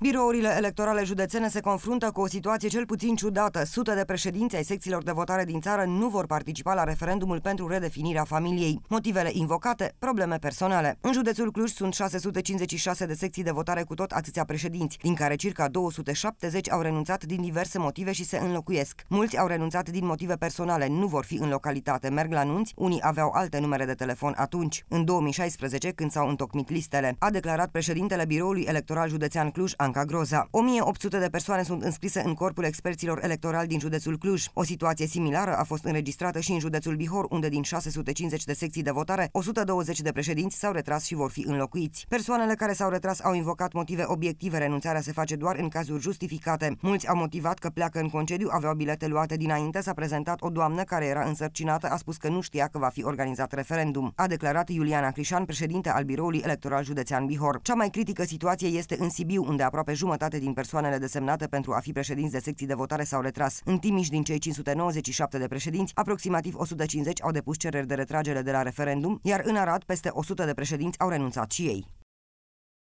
Birourile electorale județene se confruntă cu o situație cel puțin ciudată. Sute de președinți ai secțiilor de votare din țară nu vor participa la referendumul pentru redefinirea familiei. Motivele invocate, probleme personale. În județul Cluj sunt 656 de secții de votare cu tot atâția președinți, din care circa 270 au renunțat din diverse motive și se înlocuiesc. Mulți au renunțat din motive personale, nu vor fi în localitate, merg la nunți, unii aveau alte numere de telefon atunci, în 2016, când s-au întocmit listele. A declarat președintele Biroului Electoral Județean Cluj, Bianca Groza. 1800 de persoane sunt înscrise în corpul experților electorali din județul Cluj. O situație similară a fost înregistrată și în județul Bihor, unde din 650 de secții de votare, 120 de președinți s-au retras și vor fi înlocuiți. Persoanele care s-au retras au invocat motive obiective, renunțarea se face doar în cazuri justificate. Mulți au motivat că pleacă în concediu, aveau bilete luate dinainte, s-a prezentat o doamnă care era însărcinată, a spus că nu știa că va fi organizat referendum. A declarat Iuliana Crișan, președinte al biroului electoral județean Bihor. Cea mai critică situație este în Sibiu, unde a aproape jumătate din persoanele desemnate pentru a fi președinți de secții de votare s-au retras. În Timiș, din cei 597 de președinți, aproximativ 150 au depus cereri de retragere de la referendum, iar în Arad, peste 100 de președinți au renunțat și ei.